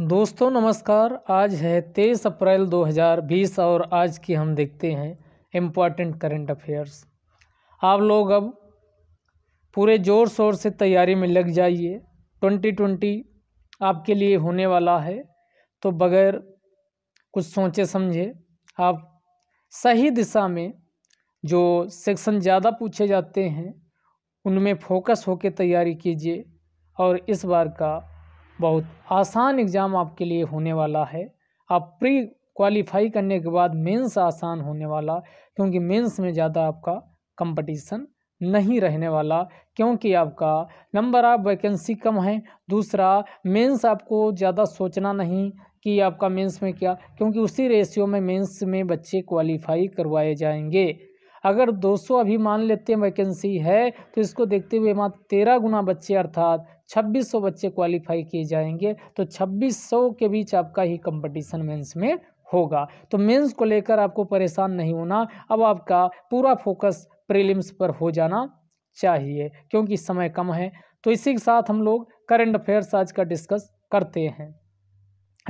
दोस्तों नमस्कार आज है तेईस अप्रैल 2020 और आज की हम देखते हैं इम्पॉर्टेंट करंट अफेयर्स आप लोग अब पूरे ज़ोर शोर से तैयारी में लग जाइए 2020 आपके लिए होने वाला है तो बगैर कुछ सोचे समझे आप सही दिशा में जो सेक्शन ज़्यादा पूछे जाते हैं उनमें फोकस होकर तैयारी कीजिए और इस बार का बहुत आसान एग्ज़ाम आपके लिए होने वाला है आप प्री क्वालिफाई करने के बाद मेंस आसान होने वाला क्योंकि मेंस में ज़्यादा आपका कंपटीशन नहीं रहने वाला क्योंकि आपका नंबर ऑफ वैकेंसी कम है दूसरा मेंस आपको ज़्यादा सोचना नहीं कि आपका मेंस में क्या क्योंकि उसी रेशियो में मेंस में बच्चे क्वालिफाई करवाए जाएंगे अगर 200 अभी मान लेते हैं वैकेंसी है तो इसको देखते हुए मात्र तेरह गुना बच्चे अर्थात 2600 बच्चे क्वालिफाई किए जाएंगे तो 2600 के बीच आपका ही कंपटीशन मेंस में होगा तो मेंस को लेकर आपको परेशान नहीं होना अब आपका पूरा फोकस प्रीलिम्स पर हो जाना चाहिए क्योंकि समय कम है तो इसी के साथ हम लोग करंट अफेयर्स आज का डिस्कस करते हैं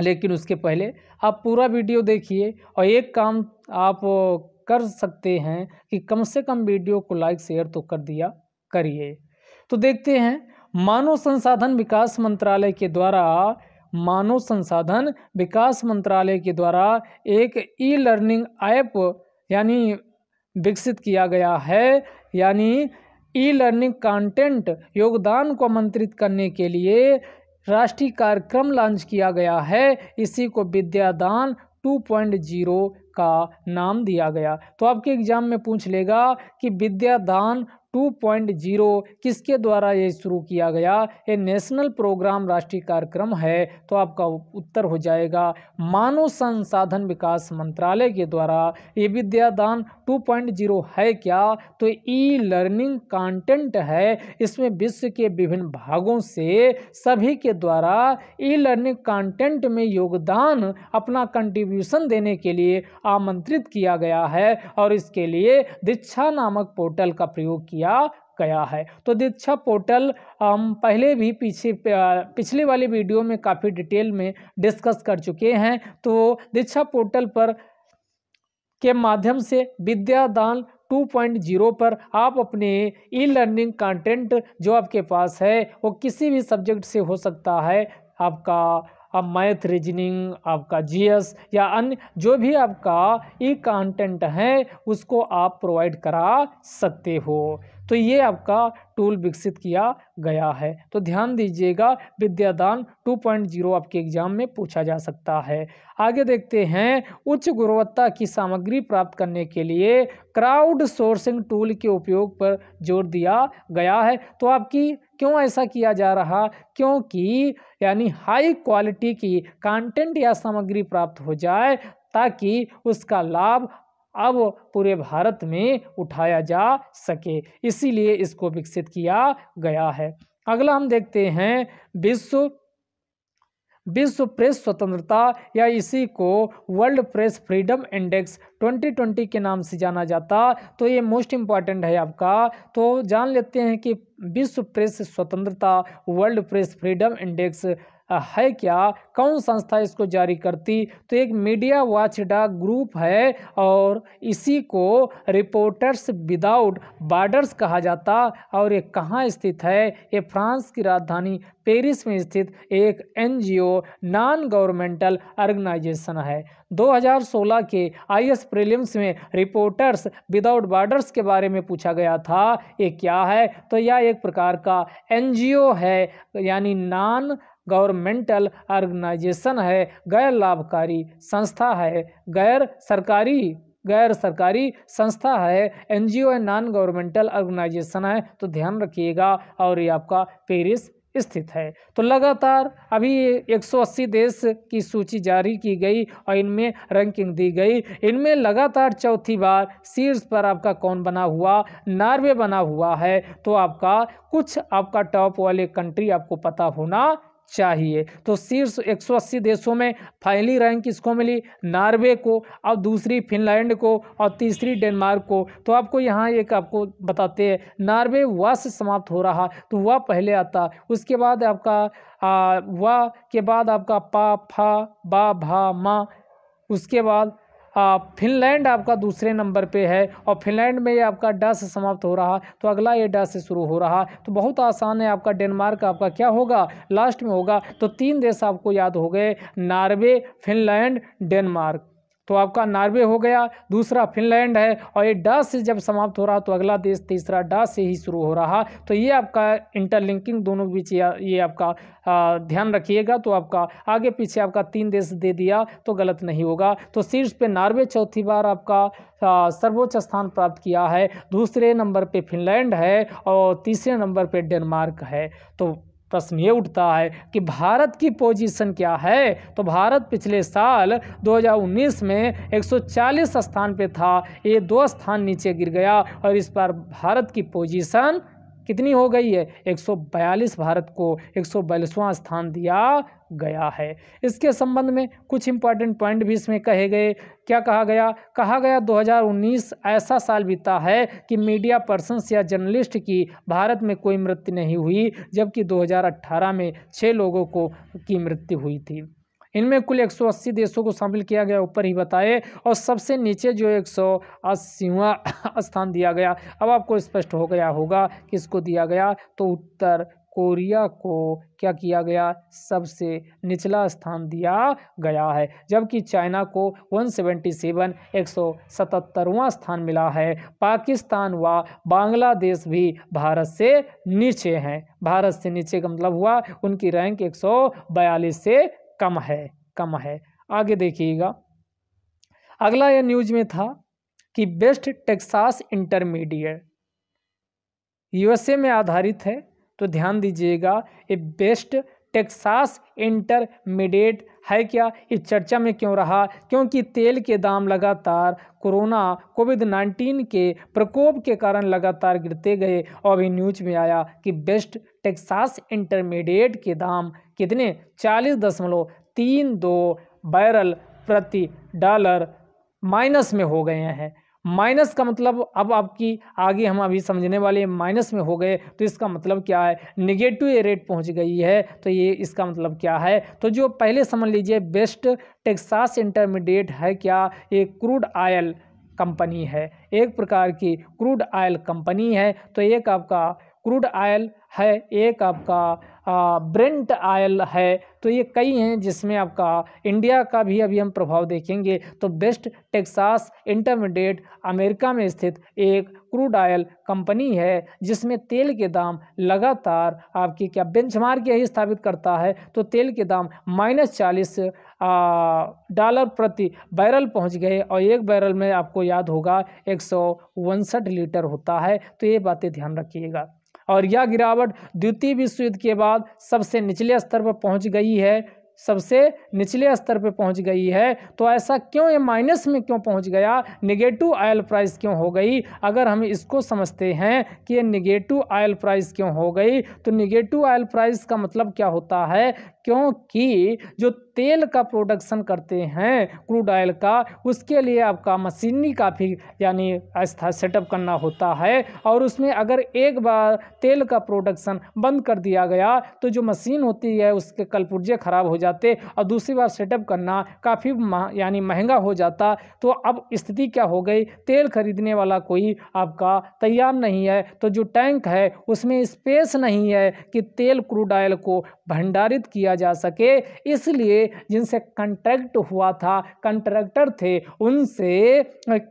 लेकिन उसके पहले आप पूरा वीडियो देखिए और एक काम आप कर सकते हैं कि कम से कम वीडियो को लाइक शेयर तो कर दिया करिए तो देखते हैं मानव संसाधन विकास मंत्रालय के द्वारा मानव संसाधन विकास मंत्रालय के द्वारा एक ई लर्निंग ऐप यानी विकसित किया गया है यानी ई लर्निंग कंटेंट योगदान को आमंत्रित करने के लिए राष्ट्रीय कार्यक्रम लॉन्च किया गया है इसी को विद्यादान 2.0 का नाम दिया गया तो आपके एग्ज़ाम में पूछ लेगा कि विद्यादान 2.0 किसके द्वारा ये शुरू किया गया ये नेशनल प्रोग्राम राष्ट्रीय कार्यक्रम है तो आपका उत्तर हो जाएगा मानव संसाधन विकास मंत्रालय के द्वारा ये विद्यादान 2.0 है क्या तो ई लर्निंग कंटेंट है इसमें विश्व के विभिन्न भागों से सभी के द्वारा ई लर्निंग कंटेंट में योगदान अपना कंट्रीब्यूशन देने के लिए आमंत्रित किया गया है और इसके लिए दीक्षा नामक पोर्टल का प्रयोग किया किया गया है तो दीक्षा पोर्टल हम पहले भी पीछे पिछले वाले वीडियो में काफ़ी डिटेल में डिस्कस कर चुके हैं तो दीक्षा पोर्टल पर के माध्यम से विद्यादान 2.0 पर आप अपने ई लर्निंग कंटेंट जो आपके पास है वो किसी भी सब्जेक्ट से हो सकता है आपका अब मैथ रीजनिंग आपका जीएस या अन्य जो भी आपका ई कंटेंट है उसको आप प्रोवाइड करा सकते हो तो ये आपका टूल विकसित किया गया है तो ध्यान दीजिएगा विद्यादान 2.0 आपके एग्जाम में पूछा जा सकता है आगे देखते हैं उच्च गुणवत्ता की सामग्री प्राप्त करने के लिए क्राउड सोर्सिंग टूल के उपयोग पर जोर दिया गया है तो आपकी क्यों ऐसा किया जा रहा क्योंकि यानी हाई क्वालिटी की कंटेंट या सामग्री प्राप्त हो जाए ताकि उसका लाभ अब पूरे भारत में उठाया जा सके इसीलिए इसको विकसित किया गया है अगला हम देखते हैं विश्व विश्व प्रेस स्वतंत्रता या इसी को वर्ल्ड प्रेस फ्रीडम इंडेक्स 2020 के नाम से जाना जाता तो ये मोस्ट इम्पॉर्टेंट है आपका तो जान लेते हैं कि विश्व प्रेस स्वतंत्रता वर्ल्ड प्रेस फ्रीडम इंडेक्स है क्या कौन संस्था इसको जारी करती तो एक मीडिया वॉच डाक ग्रुप है और इसी को रिपोर्टर्स विदाउट बॉर्डर्स कहा जाता और ये कहाँ स्थित है ये फ्रांस की राजधानी पेरिस में स्थित एक एनजीओ नॉन गवर्नमेंटल ऑर्गेनाइजेशन है 2016 के आईएस प्रीलिम्स में रिपोर्टर्स विदाउट बॉर्डर्स के बारे में पूछा गया था ये क्या है तो यह एक प्रकार का एनजीओ है यानी नॉन गवर्नमेंटल ऑर्गेनाइजेशन है गैर लाभकारी संस्था है गैर सरकारी गैर सरकारी संस्था है NGO and non governmental organisation है तो ध्यान रखिएगा और ये आपका पेरिस स्थित है तो लगातार अभी 180 देश की सूची जारी की गई और इनमें रैंकिंग दी गई इनमें लगातार चौथी बार शीर्ष पर आपका कौन बना हुआ नार्वे बना हुआ है तो आपका कुछ आपका टॉप वाले कंट्री आपको पता होना चाहिए तो शीर्ष 180 देशों में पहली रैंक किसको मिली नॉर्वे को और दूसरी फिनलैंड को और तीसरी डेनमार्क को तो आपको यहाँ एक आपको बताते हैं नॉर्वे वह से समाप्त हो रहा तो वह पहले आता उसके बाद आपका वह के बाद आपका पा फा बा भा मा उसके बाद फिनलैंड आपका दूसरे नंबर पे है और फिनलैंड में ये आपका ड से समाप्त हो रहा तो अगला ये ड से शुरू हो रहा तो बहुत आसान है आपका डेनमार्क आपका क्या होगा लास्ट में होगा तो तीन देश आपको याद हो गए नार्वे फिनलैंड डेनमार्क तो आपका नॉर्वे हो गया दूसरा फिनलैंड है और ये ड से जब समाप्त हो रहा तो अगला देश तीसरा ड से ही शुरू हो रहा तो ये आपका इंटरलिंकिंग दोनों के बीच ये आपका आ, ध्यान रखिएगा तो आपका आगे पीछे आपका तीन देश दे दिया तो गलत नहीं होगा तो शीर्ष पे नॉर्वे चौथी बार आपका सर्वोच्च स्थान प्राप्त किया है दूसरे नंबर पर फिनलैंड है और तीसरे नंबर पर डेनमार्क है तो प्रश्न ये उठता है कि भारत की पोजीशन क्या है तो भारत पिछले साल 2019 में 140 स्थान पे था ये दो स्थान नीचे गिर गया और इस बार भारत की पोजीशन कितनी हो गई है 142 भारत को एक स्थान दिया गया है इसके संबंध में कुछ इंपॉर्टेंट पॉइंट भी इसमें कहे गए क्या कहा गया कहा गया 2019 ऐसा साल बीता है कि मीडिया पर्सनस या जर्नलिस्ट की भारत में कोई मृत्यु नहीं हुई जबकि 2018 में छः लोगों को की मृत्यु हुई थी इनमें कुल 180 देशों को शामिल किया गया ऊपर ही बताए और सबसे नीचे जो एक सौ स्थान दिया गया अब आपको स्पष्ट हो गया होगा इसको दिया गया तो उत्तर कोरिया को क्या किया गया सबसे निचला स्थान दिया गया है जबकि चाइना को 177 177वां स्थान मिला है पाकिस्तान व बांग्लादेश भी भारत से नीचे हैं भारत से नीचे का मतलब हुआ उनकी रैंक 142 से कम है कम है आगे देखिएगा अगला यह न्यूज में था कि बेस्ट टेक्सास इंटरमीडिएट यूएसए में आधारित है तो ध्यान दीजिएगा ये बेस्ट टेक्सास इंटरमीडिएट है क्या इस चर्चा में क्यों रहा क्योंकि तेल के दाम लगातार कोरोना कोविड 19 के प्रकोप के कारण लगातार गिरते गए और अभी न्यूज में आया कि बेस्ट टेक्सास इंटरमीडिएट के दाम कितने चालीस दशमलव तीन दो बैरल प्रति डॉलर माइनस में हो गए हैं माइनस का मतलब अब आपकी आगे हम अभी समझने वाले माइनस में हो गए तो इसका मतलब क्या है निगेटिव रेट पहुंच गई है तो ये इसका मतलब क्या है तो जो पहले समझ लीजिए बेस्ट टेक्सास इंटरमीडिएट है क्या ये क्रूड आयल कंपनी है एक प्रकार की क्रूड आयल कंपनी है तो एक आपका क्रूड आयल है एक आपका ब्रेंट आयल है तो ये कई हैं जिसमें आपका इंडिया का भी अभी हम प्रभाव देखेंगे तो बेस्ट टेक्सास इंटरमीडिएट अमेरिका में स्थित एक क्रूड आयल कंपनी है जिसमें तेल के दाम लगातार आपकी क्या बेंचमार्क यही स्थापित करता है तो तेल के दाम माइनस चालीस डॉलर प्रति बैरल पहुंच गए और एक बैरल में आपको याद होगा एक लीटर होता है तो ये बातें ध्यान रखिएगा और यह गिरावट द्वितीय विश्व युद्ध के बाद सबसे निचले स्तर पर पहुंच गई है सबसे निचले स्तर पर पहुंच गई है तो ऐसा क्यों ये माइनस में क्यों पहुंच गया निगेटिव आयल प्राइस क्यों हो गई अगर हम इसको समझते हैं कि ये निगेटिव आयल प्राइस क्यों हो गई तो निगेटिव आयल प्राइस का मतलब क्या होता है क्योंकि जो तेल का प्रोडक्शन करते हैं क्रूड ऑयल का उसके लिए आपका मशीनरी काफ़ी यानी अस्था सेटअप करना होता है और उसमें अगर एक बार तेल का प्रोडक्शन बंद कर दिया गया तो जो मशीन होती है उसके कलपुर्जे ख़राब हो जाते और दूसरी बार सेटअप करना काफ़ी यानी महंगा हो जाता तो अब स्थिति क्या हो गई तेल खरीदने वाला कोई आपका तैयार नहीं है तो जो टैंक है उसमें स्पेस नहीं है कि तेल क्रूड ऑयल को भंडारित किया जा सके इसलिए जिनसे कंट्रैक्ट हुआ था कंट्रैक्टर थे उनसे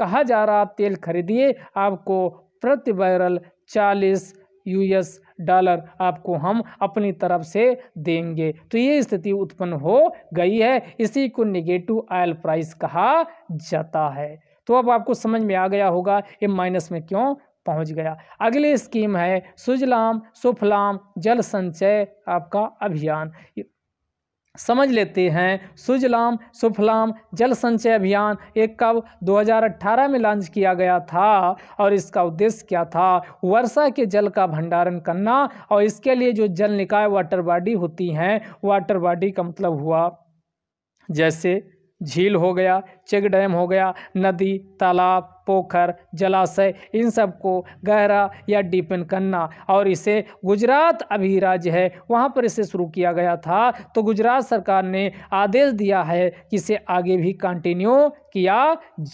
कहा जा रहा आप तेल खरीदिए आपको प्रति बैरल चालीस यूएस डॉलर आपको हम अपनी तरफ से देंगे तो ये स्थिति उत्पन्न हो गई है इसी को निगेटिव आयल प्राइस कहा जाता है तो अब आपको समझ में आ गया होगा ये माइनस में क्यों पहुंच गया अगली स्कीम है सुजलाम सुफलाम जल संचय आपका अभियान समझ लेते हैं सुजलाम सुफलाम जल संचय अभियान एक कब 2018 में लॉन्च किया गया था और इसका उद्देश्य क्या था वर्षा के जल का भंडारण करना और इसके लिए जो जल निकाय वाटर बॉडी होती हैं वाटर बॉडी का मतलब हुआ जैसे झील हो गया चेक डैम हो गया नदी तालाब पोखर जलाशय इन सब को गहरा या डीपन करना और इसे गुजरात अभी राज्य है वहाँ पर इसे शुरू किया गया था तो गुजरात सरकार ने आदेश दिया है कि इसे आगे भी कंटिन्यू किया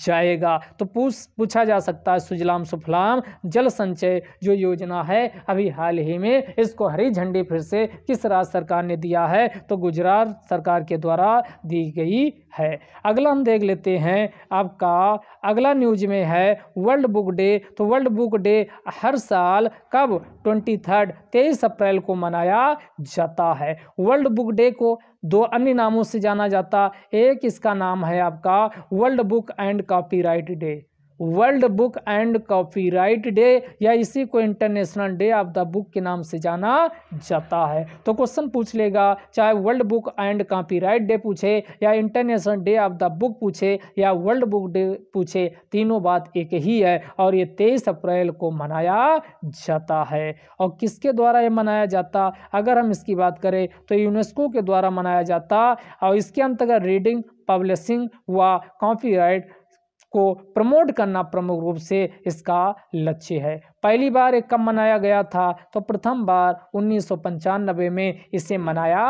जाएगा तो पूछ पूछा जा सकता है सुजलाम सुफलाम जल संचय जो योजना है अभी हाल ही में इसको हरी झंडी फिर से किस राज्य सरकार ने दिया है तो गुजरात सरकार के द्वारा दी गई है अगला हम देख लेते हैं आपका अगला न्यूज में में है वर्ल्ड बुक डे तो वर्ल्ड बुक डे हर साल कब ट्वेंटी थर्ड तेईस अप्रैल को मनाया जाता है वर्ल्ड बुक डे को दो अन्य नामों से जाना जाता एक इसका नाम है आपका world book and copyright day world book and copyright day या इसी को international day of the book के नाम से जाना जाता है तो क्वेश्चन पूछ लेगा चाहे world book and copyright day पूछे या international day of the book पूछे या वर्ल्ड बुक डे पूछे तीनों बात एक ही है और ये तेईस अप्रैल को मनाया जाता है और किसके द्वारा ये मनाया जाता अगर हम इसकी बात करें तो यूनेस्को के द्वारा मनाया जाता और इसके अंतर्गत रीडिंग पब्लिशिंग व कॉपीराइट को प्रमोट करना प्रमुख रूप से इसका लक्ष्य है पहली बार एक कब मनाया गया था तो प्रथम बार उन्नीस में इसे मनाया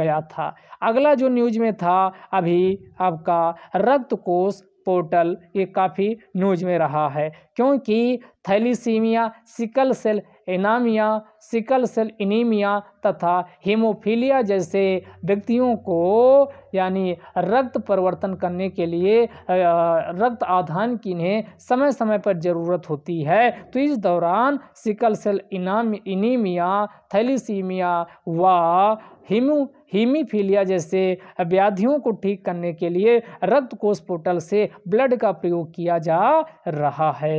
गया था अगला जो न्यूज में था अभी आपका रक्त कोष पोर्टल ये काफ़ी न्यूज में रहा है क्योंकि thalassaemia sickle cell anaemia sickle cell anaemia तथा हीमोफीलिया जैसे व्यक्तियों को यानी रक्त परिवर्तन करने के लिए रक्त आधान की इन्हें समय समय पर ज़रूरत होती है तो इस दौरान सिकल सेल इनाम इनीमिया थैलीसीमिया व हीमो हीमीफीलिया जैसे व्याधियों को ठीक करने के लिए रक्त कोष पोर्टल से ब्लड का प्रयोग किया जा रहा है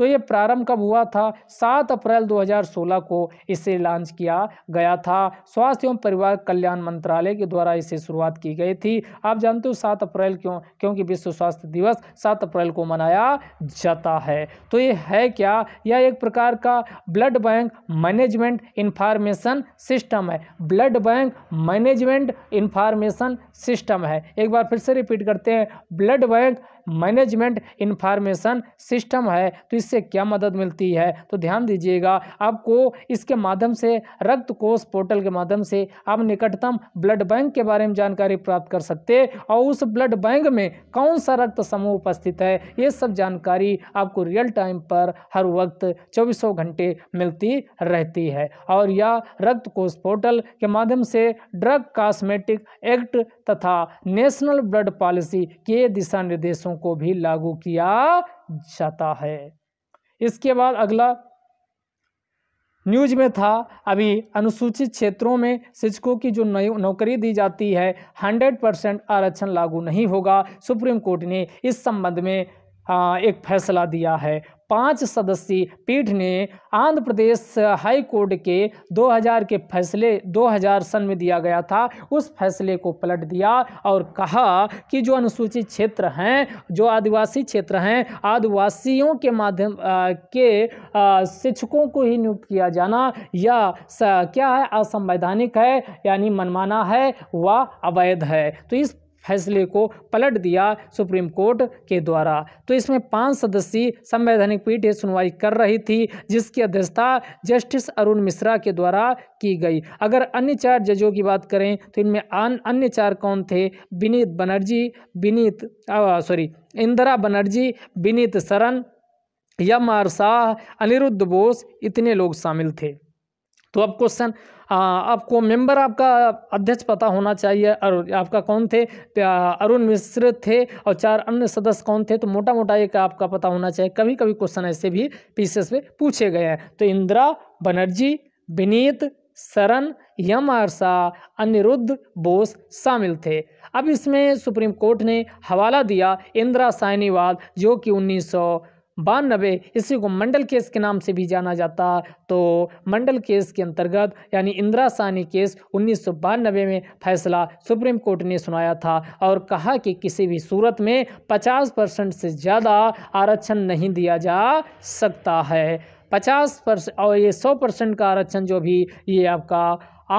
तो ये प्रारंभ कब हुआ था सात अप्रैल 2016 को इसे लॉन्च किया गया था स्वास्थ्य एवं परिवार कल्याण मंत्रालय के द्वारा इसे शुरुआत की गई थी आप जानते हो सात अप्रैल क्यों क्योंकि विश्व स्वास्थ्य दिवस सात अप्रैल को मनाया जाता है तो ये है क्या यह एक प्रकार का blood bank management information system है blood bank management information system है एक बार फिर से रिपीट करते हैं blood bank management information system है तो इससे क्या मदद मिलती है तो ध्यान दीजिएगा आपको इसके माध्यम से रक्त कोष पोर्टल के माध्यम से आप निकटतम ब्लड बैंक के बारे में जानकारी प्राप्त कर सकते और उस ब्लड बैंक में कौन सा रक्त समूह उपस्थित है ये सब जानकारी आपको रियल टाइम पर हर वक्त चौबीसों घंटे मिलती रहती है और यह रक्त कोष पोर्टल के माध्यम से ड्रग कॉस्मेटिक एक्ट तथा नेशनल ब्लड पॉलिसी के दिशा निर्देशों को भी लागू किया जाता है इसके बाद अगला न्यूज में था अभी अनुसूचित क्षेत्रों में शिक्षकों की जो नौकरी दी जाती है 100 परसेंट आरक्षण लागू नहीं होगा सुप्रीम कोर्ट ने इस संबंध में हाँ, एक फैसला दिया है पांच सदस्यीय पीठ ने आंध्र प्रदेश हाई कोर्ट के 2000 के फैसले 2000 सन में दिया गया था उस फैसले को पलट दिया और कहा कि जो अनुसूचित क्षेत्र हैं जो आदिवासी क्षेत्र हैं आदिवासियों के माध्यम के शिक्षकों को ही नियुक्त किया जाना या क्या है असंवैधानिक है यानी मनमाना है व अवैध है तो इस फैसले को पलट दिया सुप्रीम कोर्ट के द्वारा तो इसमें पांच सदस्यीय संवैधानिक पीठ यह सुनवाई कर रही थी जिसकी अध्यक्षता जस्टिस अरुण मिश्रा के द्वारा की गई अगर अन्य चार जजों की बात करें तो इनमें अन्य चार कौन थे Vineet Banerjee Vineet sorry Indira Banerjee Vineet Saran M R Shah Aniruddha Bose इतने लोग शामिल थे तो अब क्वेश्चन आपको मेंबर आपका अध्यक्ष पता होना चाहिए और आपका कौन थे अरुण मिश्र थे और चार अन्य सदस्य कौन थे तो मोटा मोटा एक आपका पता होना चाहिए कभी कभी क्वेश्चन ऐसे भी पीसीएस में पूछे गए हैं तो इंदिरा बनर्जी विनीत शरण यम आरसा अनिरुद्ध बोस शामिल थे अब इसमें सुप्रीम कोर्ट ने हवाला दिया इंदिरा साइनीवाल जो कि उन्नीस बानबे इसी को मंडल केस के नाम से भी जाना जाता तो मंडल केस के अंतर्गत यानी इंदिरा सानी केस उन्नीस में फैसला सुप्रीम कोर्ट ने सुनाया था और कहा कि किसी भी सूरत में 50 परसेंट से ज़्यादा आरक्षण नहीं दिया जा सकता है 50 परसेंट और ये 100 परसेंट का आरक्षण जो भी ये आपका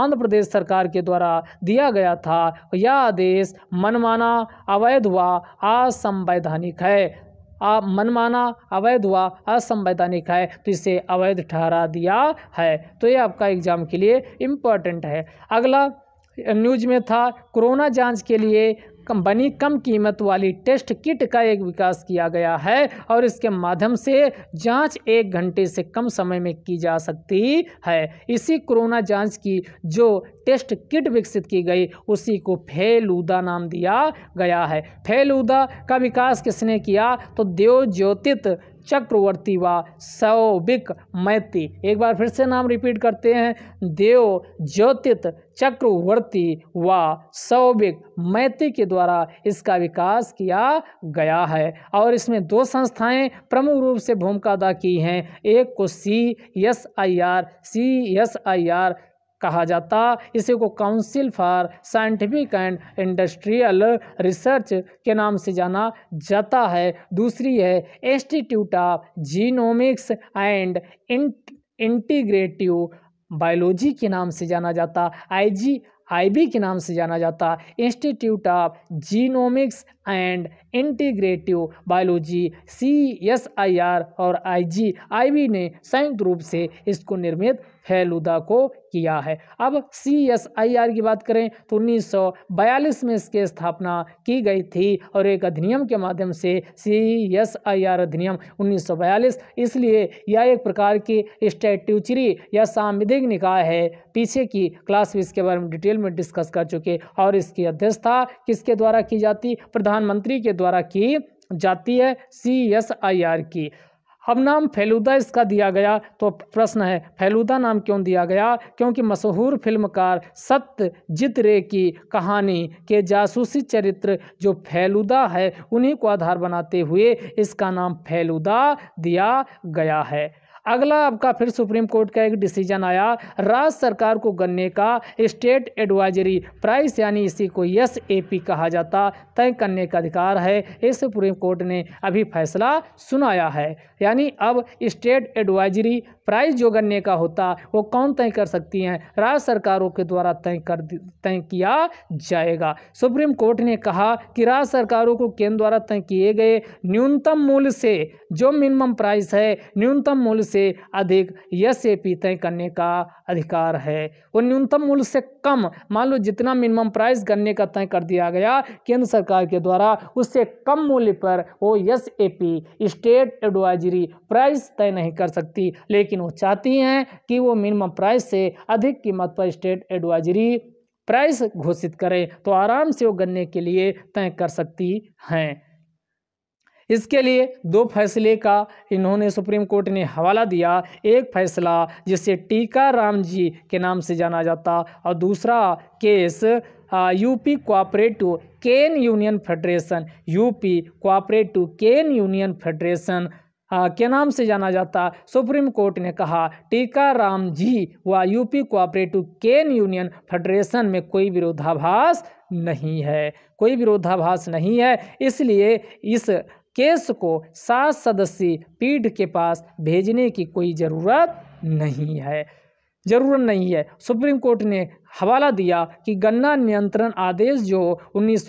आंध्र प्रदेश सरकार के द्वारा दिया गया था यह आदेश मनमाना अवैध व असंवैधानिक है मनमाना अवैध हुआ असंवैधानिक है तो इसे अवैध ठहरा दिया है तो ये आपका एग्जाम के लिए इम्पोर्टेंट है अगला न्यूज में था कोरोना जांच के लिए कंपनी कम कीमत वाली टेस्ट किट का एक विकास किया गया है और इसके माध्यम से जांच एक घंटे से कम समय में की जा सकती है इसी कोरोना जांच की जो टेस्ट किट विकसित की गई उसी को फेलूदा नाम दिया गया है फेलूदा का विकास किसने किया तो देव ज्योतित चक्रवर्ती व सौबिक मैत्री एक बार फिर से नाम रिपीट करते हैं देव ज्योतित चक्रवर्ती व सौबिक मैत्री के द्वारा इसका विकास किया गया है और इसमें दो संस्थाएं प्रमुख रूप से भूमिका अदा की हैं एक को C S I R C S I R कहा जाता इसी को council for scientific and industrial research के नाम से जाना जाता है दूसरी है institute of genomics and integrative biology के नाम से जाना जाता आईजी आईबी के नाम से जाना जाता institute of genomics and integrative biology C S I R और आई जी आई बी ने संयुक्त रूप से इसको निर्मित फैलुदा को किया है अब सी एस आई आर की बात करें तो 1942 में इसकी स्थापना की गई थी और एक अधिनियम के माध्यम से सी एस आई आर अधिनियम 1942 इसलिए यह एक प्रकार की स्टैट्यूचरी या सांविधिक निकाय है पीछे की क्लास भी इसके बारे में डिटेल में डिस्कस कर चुके और इसकी अध्यक्षता किसके द्वारा की जाती प्रधान प्रधानमंत्री के द्वारा की जाती है सी एस आई आर की अब नाम फेलुदा इसका दिया गया तो प्रश्न है फेलुदा नाम क्यों दिया गया क्योंकि मशहूर फिल्मकार जित रे की कहानी के जासूसी चरित्र जो फेलुदा है उन्हीं को आधार बनाते हुए इसका नाम फेलुदा दिया गया है अगला आपका फिर सुप्रीम कोर्ट का एक डिसीजन आया राज्य सरकार को गन्ने का स्टेट एडवाइजरी प्राइस यानी इसी को यस एपी कहा जाता तय करने का अधिकार है इस सुप्रीम कोर्ट ने अभी फैसला सुनाया है यानी अब स्टेट एडवाइजरी प्राइस जो गन्ने का होता वो कौन तय कर सकती हैं राज्य सरकारों के द्वारा तय कर तय किया जाएगा सुप्रीम कोर्ट ने कहा कि राज्य सरकारों को केंद्र द्वारा तय किए गए न्यूनतम मूल्य से जो मिनिमम प्राइस है न्यूनतम मूल्य से अधिक यस ए पी तय करने का अधिकार है वो न्यूनतम मूल्य से कम मान लो जितना मिनिमम प्राइस गन्ने का तय कर दिया गया केंद्र सरकार के द्वारा उससे कम मूल्य पर वो S A P state advisory price तय नहीं कर सकती लेकिन वो चाहती हैं कि वो मिनिमम प्राइस से अधिक कीमत पर स्टेट एडवाइजरी प्राइस घोषित करें तो आराम से वो गन्ने के लिए तय कर सकती हैं इसके लिए दो फैसले का इन्होंने सुप्रीम कोर्ट ने हवाला दिया एक फैसला जिसे टीका राम जी के नाम से जाना जाता और दूसरा case UP cooperative cane union federation UP cooperative cane union federation के नाम से जाना जाता सुप्रीम कोर्ट ने कहा टीका राम जी व UP cooperative cane union federation में कोई विरोधाभास नहीं है कोई विरोधाभास नहीं है इसलिए इस केस को सात सदस्यीय पीठ के पास भेजने की कोई ज़रूरत नहीं है ज़रूरत नहीं है सुप्रीम कोर्ट ने हवाला दिया कि गन्ना नियंत्रण आदेश जो उन्नीस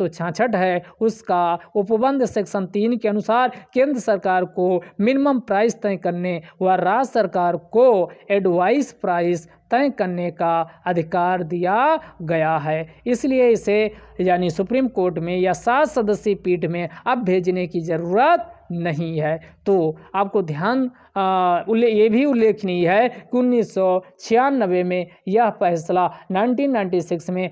है उसका उपबंध सेक्शन तीन के अनुसार केंद्र सरकार को मिनिमम प्राइस तय करने व राज्य सरकार को एडवाइस प्राइस तय करने का अधिकार दिया गया है इसलिए इसे यानी सुप्रीम कोर्ट में या सात सदस्यीय पीठ में अब भेजने की ज़रूरत नहीं है तो आपको ध्यान उल्ले ये भी उल्लेखनीय है कि उन्नीस में यह फैसला 1996 में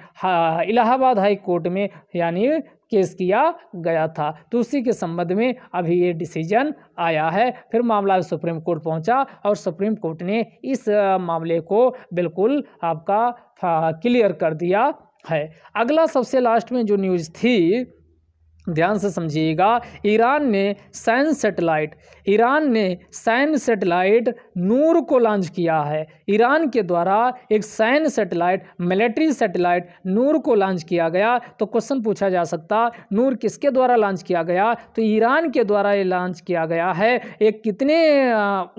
इलाहाबाद हाई कोर्ट में यानी केस किया गया था तो उसी के संबंध में अभी ये डिसीजन आया है फिर मामला सुप्रीम कोर्ट पहुंचा और सुप्रीम कोर्ट ने इस मामले को बिल्कुल आपका क्लियर कर दिया है अगला सबसे लास्ट में जो न्यूज़ थी ध्यान से समझिएगा ईरान ने सैन सेटेलाइट ईरान ने सैन सेटेलाइट नूर को लॉन्च किया है ईरान के द्वारा एक सैन सेटेलाइट मिलिट्री सेटेलाइट नूर को लॉन्च किया गया तो क्वेश्चन पूछा जा सकता नूर किसके द्वारा लॉन्च किया गया तो ईरान के द्वारा ये लॉन्च किया गया है एक कितने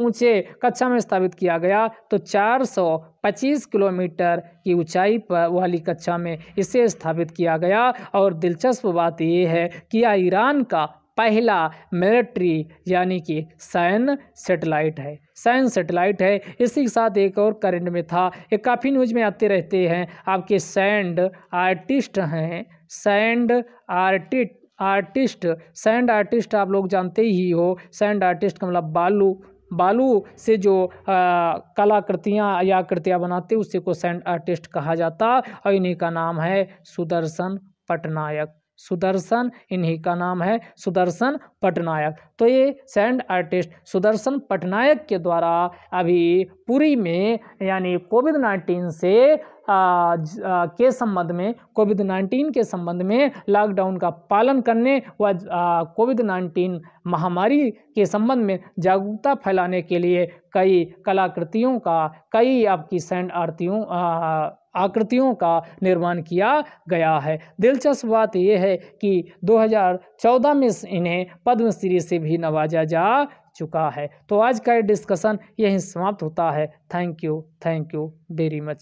ऊंचे कक्षा में स्थापित किया गया तो चार सौ 25 किलोमीटर की ऊंचाई पर वाली कक्षा में इसे स्थापित किया गया और दिलचस्प बात यह है कि यह ईरान का पहला मिलिट्री यानी कि सैन सेटेलाइट है सैन सेटेलाइट है इसी के साथ एक और करंट में था ये काफ़ी न्यूज में आते रहते हैं आपके सैंड आर्टिस्ट हैं sand artist artist sand artist आप लोग जानते ही हो सैंड आर्टिस्ट का मतलब बालू बालू से जो कलाकृतियाँ या कृतियाँ बनाते उसी को सैंड आर्टिस्ट कहा जाता और इन्हीं का नाम है सुदर्शन पटनायक सुदर्शन इन्हीं का नाम है सुदर्शन पटनायक तो ये सैंड आर्टिस्ट सुदर्शन पटनायक के द्वारा अभी पुरी में यानी कोविड नाइन्टीन से के संबंध में कोविड नाइन्टीन के संबंध में लॉकडाउन का पालन करने व कोविड नाइन्टीन महामारी के संबंध में जागरूकता फैलाने के लिए कई कलाकृतियों का कई आपकी सैंड आरतियों आकृतियों का निर्माण किया गया है दिलचस्प बात यह है कि 2014 में इन्हें पद्मश्री से भी नवाजा जा चुका है तो आज का ये डिस्कशन यहीं समाप्त होता है thank you thank you very much